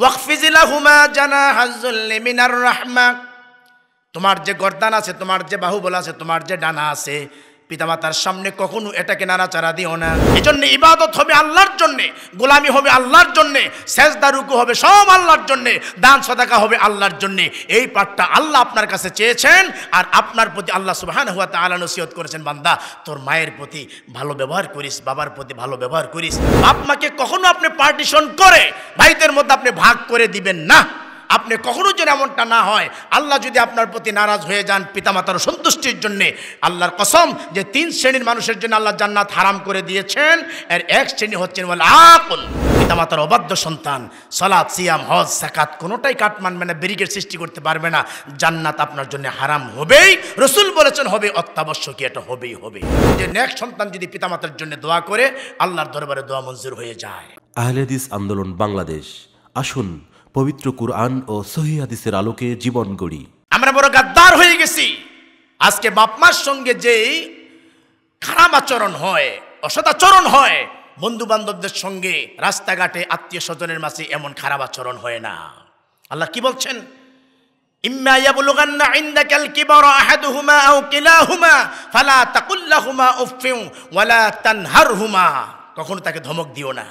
ওয়াকফিজিলাহুমা জানা হাজুল্লি মিনার রাহমা তোমার যে গর্দান আছে তোমার যে বাহুবল আছে তোমার যে ডানা আছে পিতামাতার সামনে কখনো এটাকে নাড়াচাড়া দিও না এই জন্য ইবাদত হবে আল্লাহর জন্যে গোলামি হবে আল্লাহর জন্যে দারুকু হবে সব আল্লাহর জন্যে দান সদাকা হবে আল্লাহর জন্যে এই পাঠটা আল্লাহ আপনার কাছে চেয়েছেন আর আপনার প্রতি আল্লাহ সুবাহান হুয়া তালা নসিহত করেছেন বান্দা তোর মায়ের প্রতি ভালো ব্যবহার করিস বাবার প্রতি ভালো ব্যবহার করিস বাপ মাকে কখনো আপনি পার্টিশন করে ভাইদের মধ্যে আপনি ভাগ করে দিবেন না আপনি কখনো যেন এমনটা না হয় আল্লাহ যদি আপনার প্রতি নারাজ হয়ে যান পিতামাতার সন্তুষ্টির জন্যে আল্লাহর কসম যে তিন শ্রেণীর মানুষের জন্য আল্লাহ জান্নাত হারাম করে দিয়েছেন এর এক শ্রেণী হচ্ছেন বলে আকল পিতামাতার অবাধ্য সন্তান সলাদ সিয়াম হজ সাকাত কোনোটাই কাট মানবে না ব্যারিকেড সৃষ্টি করতে পারবে না জান্নাত আপনার জন্য হারাম হবেই রসুল বলেছেন হবে অত্যাবশ্যকীয় এটা হবেই হবে যে নেক্সট সন্তান যদি পিতামাতার জন্য দোয়া করে আল্লাহর দরবারে দোয়া মঞ্জুর হয়ে যায় আহলেদিস আন্দোলন বাংলাদেশ আসুন পবিত্র কুরআন ও সহিদের আলোকে জীবন গড়ি আমরা বড় গাদ্দার হয়ে গেছি আজকে বাপমার সঙ্গে যেই খারাপ আচরণ হয় অসদাচরণ হয় বন্ধু বান্ধবদের সঙ্গে রাস্তাঘাটে আত্মীয় স্বজনের মাঝে এমন খারাপ আচরণ হয় না আল্লাহ কি বলছেন কখনো তাকে ধমক দিও না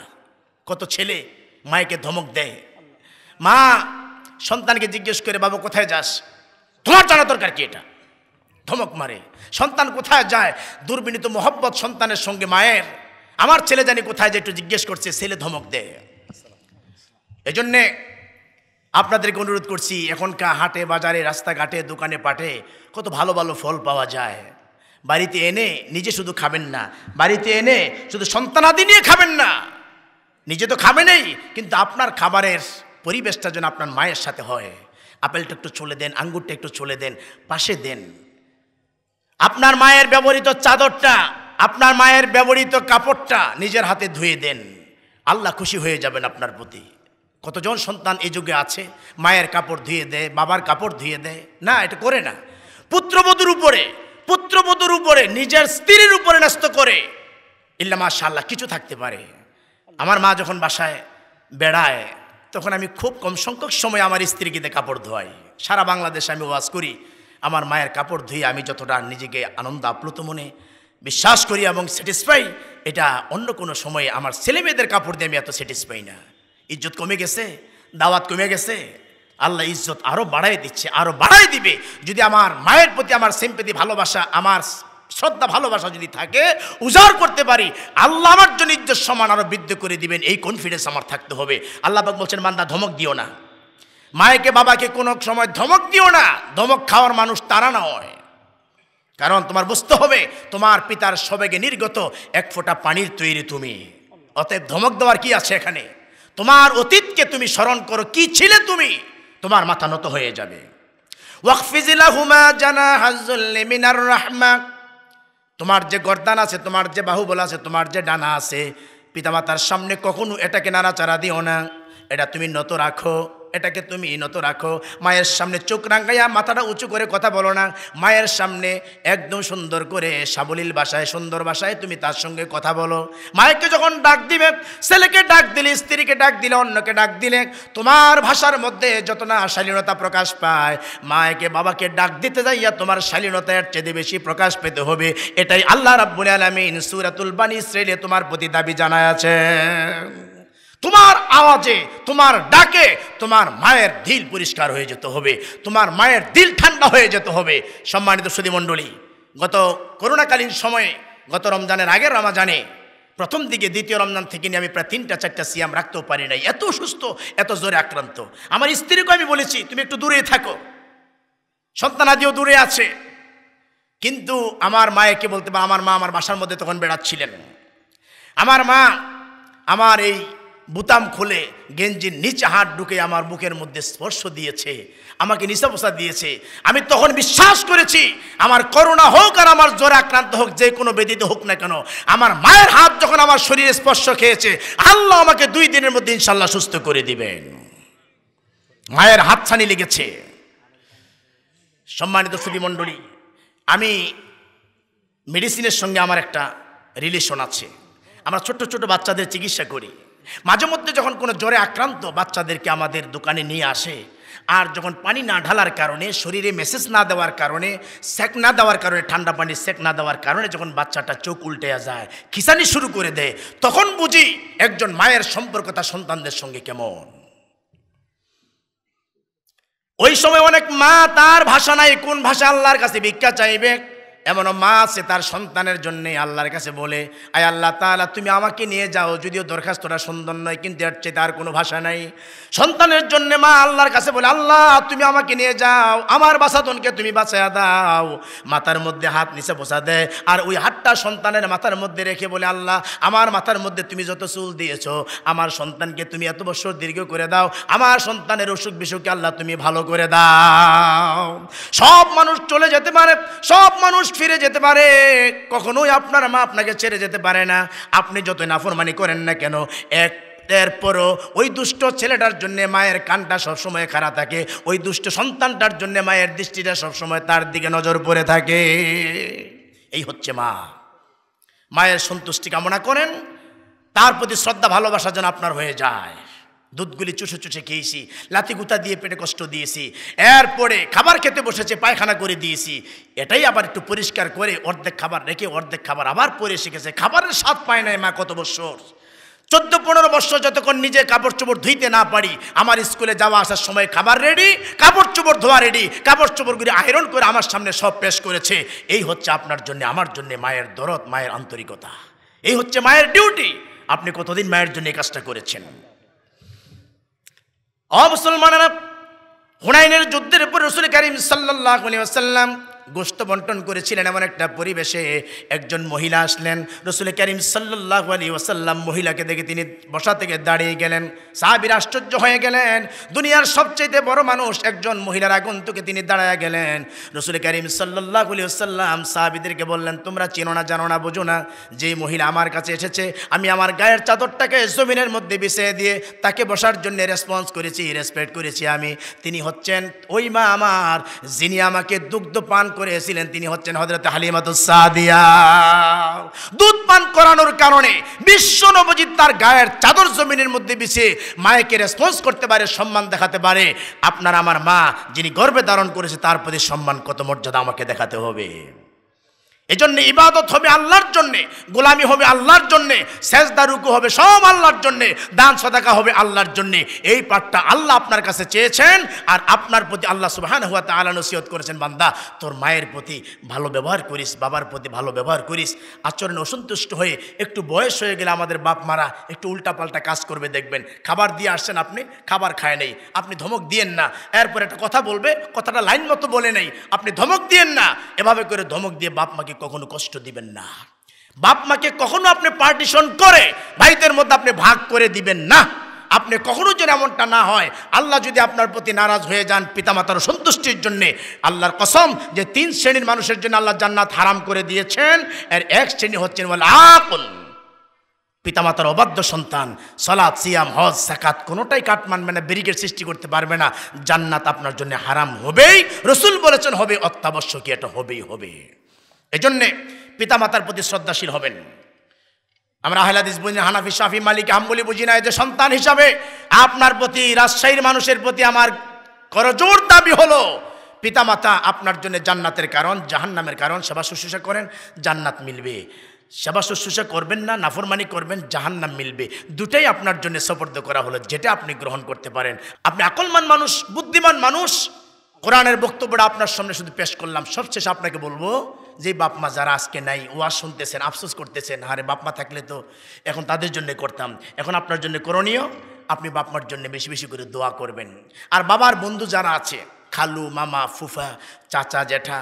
কত ছেলে মায়েকে ধমক দেয় মা সন্তানকে জিজ্ঞেস করে বাবু কোথায় যাস তোমার জানা দরকার কি এটা ধমক মারে সন্তান কোথায় যায় দুর্বিনীত মোহব্বত সন্তানের সঙ্গে মায়ের আমার ছেলে জানি কোথায় যে একটু জিজ্ঞেস করছে ছেলে ধমক দেয় এজন্যে আপনাদেরকে অনুরোধ করছি এখনকার হাটে বাজারে রাস্তাঘাটে দোকানে পাটে কত ভালো ভালো ফল পাওয়া যায় বাড়িতে এনে নিজে শুধু খাবেন না বাড়িতে এনে শুধু সন্তানাদি নিয়ে খাবেন না নিজে তো খাবেনই কিন্তু আপনার খাবারের পরিবেশটা যেন আপনার মায়ের সাথে হয় আপেলটা একটু চলে দেন আঙ্গুরটা একটু চলে দেন পাশে দেন আপনার মায়ের ব্যবহৃত চাদরটা আপনার মায়ের ব্যবহৃত কাপড়টা নিজের হাতে ধুয়ে দেন আল্লাহ খুশি হয়ে যাবেন আপনার প্রতি কতজন সন্তান এই যুগে আছে মায়ের কাপড় ধুয়ে দেয় বাবার কাপড় ধুয়ে দেয় না এটা করে না পুত্রবধূর উপরে পুত্রবধূর উপরে নিজের স্ত্রীর উপরে ন্যস্ত করে ইল্লা মাশাল্লাহ কিছু থাকতে পারে আমার মা যখন বাসায় বেড়ায় তখন আমি খুব কম সংখ্যক সময় আমার স্ত্রীকে কাপড় ধোয়াই সারা বাংলাদেশে আমি ওয়াজ করি আমার মায়ের কাপড় ধুয়ে আমি যতটা নিজেকে আনন্দ আপ্লুত মনে বিশ্বাস করি এবং স্যাটিসফাই এটা অন্য কোনো সময়ে আমার ছেলে মেয়েদের কাপড় দিয়ে আমি এত স্যাটিসফাই না ইজ্জত কমে গেছে দাওয়াত কমে গেছে আল্লাহ ইজ্জত আরও বাড়াই দিচ্ছে আরও বাড়াই দিবে যদি আমার মায়ের প্রতি আমার সেম্পতি ভালোবাসা আমার শ্রদ্ধা ভালোবাসা যদি থাকে উজাড় করতে পারি আল্লাহ আমার জন্য ইজ্জত সমান আরও বৃদ্ধি করে দিবেন এই কনফিডেন্স আমার থাকতে হবে আল্লাহবাক বলছেন বান্দা ধমক দিও না মায়েকে বাবাকে কোনো সময় ধমক দিও না ধমক খাওয়ার মানুষ তারা নয় কারণ তোমার বুঝতে হবে তোমার পিতার সবেগে নির্গত এক ফোঁটা পানির তৈরি তুমি অতএব ধমক দেওয়ার কি আছে এখানে তোমার অতীতকে তুমি স্মরণ করো কি ছিলে তুমি তোমার মাথা নত হয়ে যাবে ওয়াকফিজিলা হুমা জানা হাজুল্লিমিনার রাহমা তোমার যে গর্দান আছে তোমার যে বাহুবল আছে তোমার যে ডানা আছে পিতামাতার সামনে কখনো এটাকে নাড়াচাড়া দিও না এটা তুমি নত রাখো এটাকে তুমি নত রাখো মায়ের সামনে চোখ রাঙ্গাইয়া মাথাটা উঁচু করে কথা বলো না মায়ের সামনে একদম সুন্দর করে সাবলীল ভাষায় সুন্দর ভাষায় তুমি তার সঙ্গে কথা বলো মায়েরকে যখন ডাক দিবে ছেলেকে ডাক দিলে স্ত্রীকে ডাক দিলে অন্যকে ডাক দিলে তোমার ভাষার মধ্যে যত না শালীনতা প্রকাশ পায় মায়েকে বাবাকে ডাক দিতে যাইয়া তোমার শালীনতা এর চেয়ে বেশি প্রকাশ পেতে হবে এটাই আল্লাহ রাব্বুল আলামিন সূরাতুল বানী শ্রেণী তোমার প্রতি দাবি জানায় আছে তোমার আওয়াজে তোমার ডাকে তোমার মায়ের দিল পরিষ্কার হয়ে যেতে হবে তোমার মায়ের দিল ঠান্ডা হয়ে যেতে হবে সম্মানিত সুদীমণ্ডলী গত করোনাকালীন সময়ে গত রমজানের আগের রমাজানে প্রথম দিকে দ্বিতীয় রমজান থেকে নিয়ে আমি প্রায় তিনটা চারটা সিয়াম রাখতেও পারি নাই এত সুস্থ এত জোরে আক্রান্ত আমার স্ত্রীকে আমি বলেছি তুমি একটু দূরে থাকো সন্তান আদিও দূরে আছে কিন্তু আমার মায়েকে বলতে পারে আমার মা আমার বাসার মধ্যে তখন বেড়াচ্ছিলেন আমার মা আমার এই বুতাম খুলে গেঞ্জির নিচে হাত ঢুকে আমার বুকের মধ্যে স্পর্শ দিয়েছে আমাকে নিশাপসা দিয়েছে আমি তখন বিশ্বাস করেছি আমার করোনা হোক আর আমার জ্বর আক্রান্ত হোক যে কোনো বেদিতে হোক না কেন আমার মায়ের হাত যখন আমার শরীরে স্পর্শ খেয়েছে আল্লাহ আমাকে দুই দিনের মধ্যে ইনশাল্লাহ সুস্থ করে দিবেন মায়ের হাত ছানি লেগেছে সম্মানিত শ্রীমণ্ডলী আমি মেডিসিনের সঙ্গে আমার একটা রিলেশন আছে আমরা ছোট্ট ছোট বাচ্চাদের চিকিৎসা করি মাঝে মধ্যে যখন কোনো জ্বরে আক্রান্ত বাচ্চাদেরকে আমাদের দোকানে নিয়ে আসে আর যখন পানি না ঢালার কারণে শরীরে মেসেজ না দেওয়ার কারণে সেক না দেওয়ার কারণে ঠান্ডা পানি সেক না দেওয়ার কারণে যখন বাচ্চাটা চোখ উল্টে যায় খিসানি শুরু করে দেয় তখন বুঝি একজন মায়ের সম্পর্ক তার সন্তানদের সঙ্গে কেমন ওই সময় অনেক মা তার ভাষা নাই কোন ভাষা আল্লাহর কাছে ভিক্ষা চাইবে এমনও মা আছে তার সন্তানের জন্যে আল্লাহর কাছে বলে আয় আল্লাহ তালা তুমি আমাকে নিয়ে যাও যদিও দরখাস্তটা সুন্দর নয় কিন্তু এর চেয়ে তার কোনো ভাষা নাই সন্তানের জন্যে মা আল্লাহর কাছে বলে আল্লাহ তুমি আমাকে নিয়ে যাও আমার বাসাতনকে তুমি বাঁচাইয়া দাও মাথার মধ্যে হাত নিচে বসা দেয় আর ওই হাতটা সন্তানের মাথার মধ্যে রেখে বলে আল্লাহ আমার মাথার মধ্যে তুমি যত চুল দিয়েছো আমার সন্তানকে তুমি এত বছর দীর্ঘ করে দাও আমার সন্তানের অসুখ বিসুখকে আল্লাহ তুমি ভালো করে দাও সব মানুষ চলে যেতে পারে সব মানুষ ফিরে যেতে পারে কখনোই আপনার মা আপনাকে ছেড়ে যেতে পারে না আপনি যতই নাফরমানি করেন না কেন এক এরপরও ওই দুষ্ট ছেলেটার জন্যে মায়ের কানটা সবসময় খারাপ থাকে ওই দুষ্ট সন্তানটার জন্যে মায়ের দৃষ্টিটা সবসময় তার দিকে নজর পড়ে থাকে এই হচ্ছে মা মায়ের সন্তুষ্টি কামনা করেন তার প্রতি শ্রদ্ধা ভালোবাসা যেন আপনার হয়ে যায় দুধগুলি চুষে চুষে খেয়েছি লাতিগুতা দিয়ে পেটে কষ্ট দিয়েছি এরপরে খাবার খেতে বসেছে পায়খানা করে দিয়েছি এটাই আবার একটু পরিষ্কার করে অর্ধেক খাবার রেখে অর্ধেক খাবার আবার পরে শিখেছে খাবারের স্বাদ পায় নাই মা কত বছর চোদ্দ পনেরো বছর যতক্ষণ নিজে কাপড় চোপড় ধুইতে না পারি আমার স্কুলে যাওয়া আসার সময় খাবার রেডি কাপড় চোপড় ধোয়া রেডি কাপড় চোপড়গুলি আয়রন করে আমার সামনে সব পেশ করেছে এই হচ্ছে আপনার জন্য আমার জন্য মায়ের দরদ মায়ের আন্তরিকতা এই হচ্ছে মায়ের ডিউটি আপনি কতদিন মায়ের জন্য এই কাজটা করেছেন ও মুসলমানেরা হুনাইনের যুদ্ধের উপর রসুল করিম সাল্লাহ আলী আসাল্লাম গোস্ত বন্টন করেছিলেন এমন একটা পরিবেশে একজন মহিলা আসলেন রসুল করিম সাল্লাহ আলী ওসাল্লাম মহিলাকে দেখে তিনি বসা থেকে দাঁড়িয়ে গেলেন সাহাবির আশ্চর্য হয়ে গেলেন দুনিয়ার সবচেয়ে বড় মানুষ একজন মহিলার আগন্তুকে তিনি দাঁড়ায় গেলেন রসুল করিম সাল্লাহ আলী ওসাল্লাম সাহাবিদেরকে বললেন তোমরা চেনো না জানো না বোঝো না যে মহিলা আমার কাছে এসেছে আমি আমার গায়ের চাদরটাকে জমিনের মধ্যে বিছিয়ে দিয়ে তাকে বসার জন্য রেসপন্স করেছি রেসপেক্ট করেছি আমি তিনি হচ্ছেন ওই মা আমার যিনি আমাকে দুগ্ধ পান করেছিলেন তিনি হচ্ছেন হজরত হালিমাতুসাদিয়া দুধ পান করানোর কারণে বিশ্ব নবজিৎ তার গায়ের চাদর জমিনের মধ্যে বিষে মায়েকে রেসপন্স করতে পারে সম্মান দেখাতে পারে আপনার আমার মা যিনি গর্বে ধারণ করেছে তার প্রতি সম্মান কত মর্যাদা আমাকে দেখাতে হবে এজন্য ইবাদত হবে আল্লাহর জন্যে গোলামি হবে আল্লাহর জন্যে রুকু হবে সব আল্লাহর জন্যে দান সদাকা হবে আল্লাহর জন্যে এই পাঠটা আল্লাহ আপনার কাছে চেয়েছেন আর আপনার প্রতি আল্লাহ সুবাহান হুয়া তালা নসিহত করেছেন বান্দা তোর মায়ের প্রতি ভালো ব্যবহার করিস বাবার প্রতি ভালো ব্যবহার করিস আচরণে অসন্তুষ্ট হয়ে একটু বয়স হয়ে গেলে আমাদের বাপ মারা একটু উল্টাপাল্টা কাজ করবে দেখবেন খাবার দিয়ে আসছেন আপনি খাবার খায় নেই আপনি ধমক দিয়েন না এরপর একটা কথা বলবে কথাটা লাইন মতো বলে নেই আপনি ধমক দিয়েন না এভাবে করে ধমক দিয়ে বাপ মাকে কখনো কষ্ট দিবেন না বাপ মাকে কখনো আপনি পার্টিশন করে ভাইদের মধ্যে আপনি ভাগ করে দিবেন না আপনি কখনো যেন এমনটা না হয় আল্লাহ যদি আপনার প্রতি নারাজ হয়ে যান পিতামাতার সন্তুষ্টির জন্য আল্লাহর কসম যে তিন শ্রেণীর মানুষের জন্য আল্লাহ জান্নাত হারাম করে দিয়েছেন এর এক শ্রেণী হচ্ছেন বলে আকল পিতামাতার অবাধ্য সন্তান সলাদ সিয়াম হজ সাকাত কোনোটাই কাট মানবে না ব্যারিকেড সৃষ্টি করতে পারবে না জান্নাত আপনার জন্য হারাম হবেই রসুল বলেছেন হবে অত্যাবশ্যকীয় এটা হবেই হবে এজন্যে পিতামাতার প্রতি শ্রদ্ধাশীল হবেন আমরা আহলাদিস বুঝিনা হানাফি শাফি মালিক হাম্বলি বুঝি না যে সন্তান হিসাবে আপনার প্রতি রাজশাহীর মানুষের প্রতি আমার করজোর দাবি হলো পিতামাতা আপনার জন্য জান্নাতের কারণ জাহান্নামের কারণ সেবা শুশ্রূষা করেন জান্নাত মিলবে সেবা শুশ্রূষা করবেন না নাফরমানি করবেন জাহান্নাম মিলবে দুটাই আপনার জন্য সপর্দ করা হলো যেটা আপনি গ্রহণ করতে পারেন আপনি আকলমান মানুষ বুদ্ধিমান মানুষ কোরআনের বক্তব্যটা আপনার সামনে শুধু পেশ করলাম সবশেষ আপনাকে বলবো যে বাপমা যারা আজকে নাই ওয়া শুনতেছেন আফসোস করতেছেন হারে বাপমা থাকলে তো এখন তাদের জন্য করতাম এখন আপনার জন্য করণীয় আপনি বাপমার জন্য বেশি বেশি করে দোয়া করবেন আর বাবার বন্ধু যারা আছে খালু মামা ফুফা চাচা জেঠা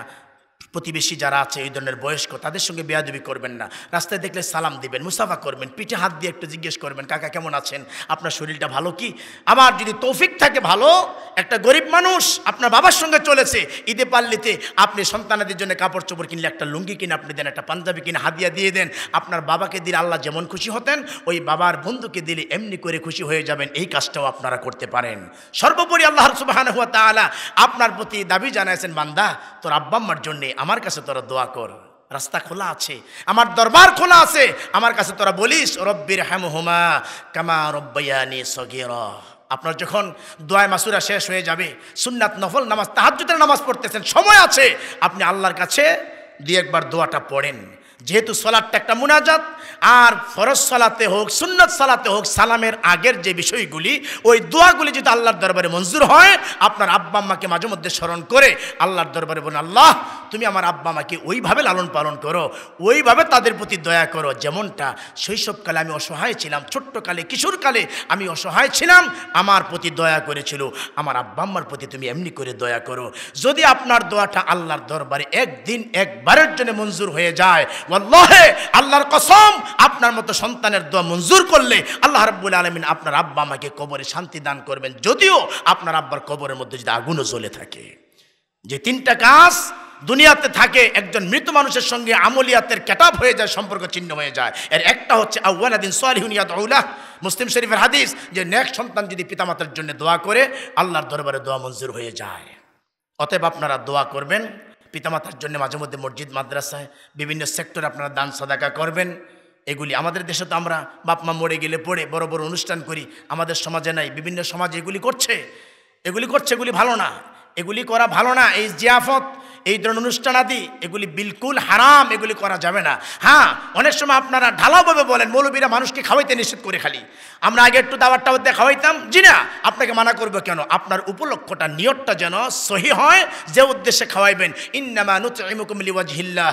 প্রতিবেশী যারা আছে এই ধরনের বয়স্ক তাদের সঙ্গে বেয়াদবি করবেন না রাস্তায় দেখলে সালাম দিবেন মুসাফা করবেন পিঠে হাত দিয়ে একটু জিজ্ঞেস করবেন কাকা কেমন আছেন আপনার শরীরটা ভালো কি আবার যদি তৌফিক থাকে ভালো একটা গরিব মানুষ আপনার বাবার সঙ্গে চলেছে ঈদে পাল্লিতে আপনি সন্তানাদের জন্য কাপড় চোপড় কিনলে একটা লুঙ্গি কিনে আপনি দেন একটা পাঞ্জাবি কিনে হাতিয়া দিয়ে দেন আপনার বাবাকে দিলে আল্লাহ যেমন খুশি হতেন ওই বাবার বন্ধুকে দিলে এমনি করে খুশি হয়ে যাবেন এই কাজটাও আপনারা করতে পারেন সর্বোপরি আল্লাহ সুবাহ আপনার প্রতি দাবি জানাইছেন বান্দা তোর আব্বাম্মার জন্যে আমার কাছে তোরা দোয়া কর রাস্তা খোলা আছে আমার দরবার খোলা আছে আমার কাছে তোরা বলিস রব্বির হ্যাম হুমা কামা রব্বানি সগির আপনার যখন দোয়া মাসুরা শেষ হয়ে যাবে সুন্নাত নফল নামাজ তাহাজুদের নামাজ পড়তেছেন সময় আছে আপনি আল্লাহর কাছে দু একবার দোয়াটা পড়েন যেহেতু সলাটটা একটা মুনাজাত আর ফরজ সলাতে হোক সুন্নত সালাতে হোক সালামের আগের যে বিষয়গুলি ওই দোয়াগুলি যদি আল্লাহর দরবারে মঞ্জুর হয় আপনার আব্বা আম্মাকে মাঝে মধ্যে স্মরণ করে আল্লাহর দরবারে বোন আল্লাহ তুমি আমার আব্বা মাকে ওইভাবে লালন পালন করো ওইভাবে তাদের প্রতি দয়া করো যেমনটা শৈশবকালে আমি অসহায় ছিলাম ছোট্টকালে কিশোরকালে আমি অসহায় ছিলাম আমার প্রতি দয়া করেছিল আমার আব্বা আম্মার প্রতি তুমি এমনি করে দয়া করো যদি আপনার দোয়াটা আল্লাহর দরবারে একদিন একবারের জন্য মঞ্জুর হয়ে যায় ওয়াল্লাহে আল্লাহর কসম আপনার মতো সন্তানের দোয়া মঞ্জুর করলে আল্লাহ রাব্বুল আলমিন আপনার আব্বা আমাকে কবরে শান্তি দান করবেন যদিও আপনার আব্বার কবরের মধ্যে যদি আগুনও জ্বলে থাকে যে তিনটা কাজ দুনিয়াতে থাকে একজন মৃত মানুষের সঙ্গে আমলিয়াতের ক্যাটাপ হয়ে যায় সম্পর্ক চিহ্ন হয়ে যায় এর একটা হচ্ছে আউ্লাদিন সোয়ালিহুনিয়াত আউলাহ মুসলিম শরীফের হাদিস যে নেক সন্তান যদি পিতামাতার জন্য দোয়া করে আল্লাহর দরবারে দোয়া মঞ্জুর হয়ে যায় অতএব আপনারা দোয়া করবেন পিতামাতার জন্য মাঝে মধ্যে মসজিদ মাদ্রাসায় বিভিন্ন সেক্টরে আপনারা দান সাদাকা করবেন এগুলি আমাদের দেশে তো আমরা বাপমা মরে গেলে পড়ে বড় বড় অনুষ্ঠান করি আমাদের সমাজে নাই বিভিন্ন সমাজে এগুলি করছে এগুলি করছে এগুলি ভালো না এগুলি করা ভালো না এই জিয়াফত এই ধরনের অনুষ্ঠান আদি এগুলি বিলকুল হারাম এগুলি করা যাবে না হ্যাঁ অনেক সময় আপনারা ঢালাওভাবে বলেন মৌলবীরা মানুষকে খাওয়াইতে নিষেধ করে খালি আমরা আগে একটু দাবার টাবার খাওয়াইতাম জি না আপনাকে মানা করবো কেন আপনার উপলক্ষটা নিয়তটা যেন সহি হয় যে উদ্দেশ্যে খাওয়াইবেন ইন্নামা নুচুমকুমলিওয়াজহিল্লাহ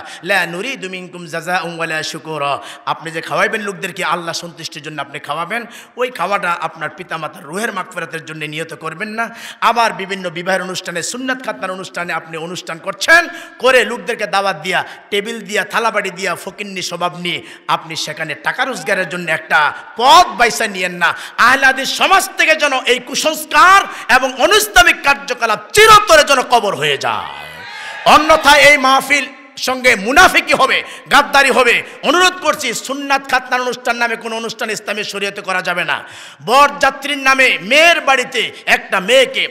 আপনি যে খাওয়াইবেন লোকদেরকে আল্লাহ সন্তুষ্টির জন্য আপনি খাওয়াবেন ওই খাওয়াটা আপনার পিতামাতার রুহের মাগফিরাতের জন্য নিয়ত করবেন না আবার বিভিন্ন বিবাহের অনুষ্ঠানে সুন্নাত খাতনার অনুষ্ঠানে আপনি অনুষ্ঠান করেন করছেন করে লোকদেরকে দাওয়াত দিয়া টেবিল দিয়া থালাবাড়ি দিয়া ফকিন্নি স্বভাব নিয়ে আপনি সেখানে টাকা রোজগারের জন্য একটা পথ বাইসা নিয়েন না আহলাদির সমাজ থেকে যেন এই কুসংস্কার এবং অনুষ্ঠানিক কার্যকলাপ চিরতরে যেন কবর হয়ে যায় অন্যথায় এই মাহফিল সঙ্গে মুনাফিকি হবে গাদ্দারি হবে অনুরোধ করছি সুন্নাত খাতনার অনুষ্ঠান নামে কোনো অনুষ্ঠান ইসলামের শরীয়তে করা যাবে না বরযাত্রীর নামে মেয়ের বাড়িতে একটা মেয়েকে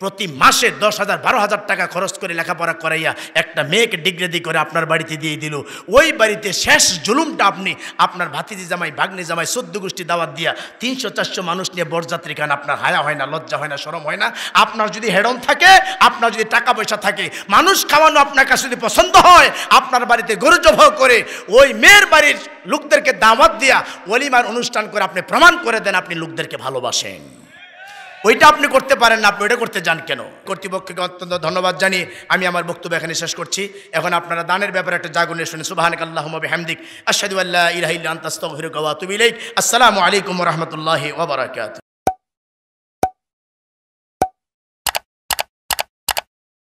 প্রতি মাসে দশ হাজার বারো হাজার টাকা খরচ করে লেখাপড়া করাইয়া একটা মেয়েকে ডিগ্রেদি করে আপনার বাড়িতে দিয়ে দিল ওই বাড়িতে শেষ জুলুমটা আপনি আপনার ভাতিজি জামাই ভাগ্নি জামাই সদ্য গোষ্ঠী দাওয়াত দিয়া তিনশো চারশো মানুষ নিয়ে বরযাত্রী খান আপনার হায়া হয় না লজ্জা হয় না সরম হয় না আপনার যদি হেডন থাকে আপনার যদি টাকা পয়সা থাকে মানুষ খাওয়ানো আপনার কাছে যদি পছন্দ হয় আপনার বাড়িতে গরুজ করে ওই মেয়ের বাড়ির লোকদেরকে দাওয়াত দিয়া অলিমার অনুষ্ঠান করে আপনি প্রমাণ করে দেন আপনি লোকদেরকে ভালোবাসেন ওইটা আপনি করতে পারেন না আপনি ওইটা করতে যান কেন কর্তৃপক্ষকে অত্যন্ত ধন্যবাদ জানিয়ে আমি আমার বক্তব্য এখানে শেষ করছি এখন আপনারা দানের ব্যাপারে একটা জাগুনে শুনে সুবাহানক মবি হ্যামদিক আসাদু আল্লাহ ইরাহিল্লাহ আসসালামু আলাইকুম রহমতুল্লাহ ওবরাকাত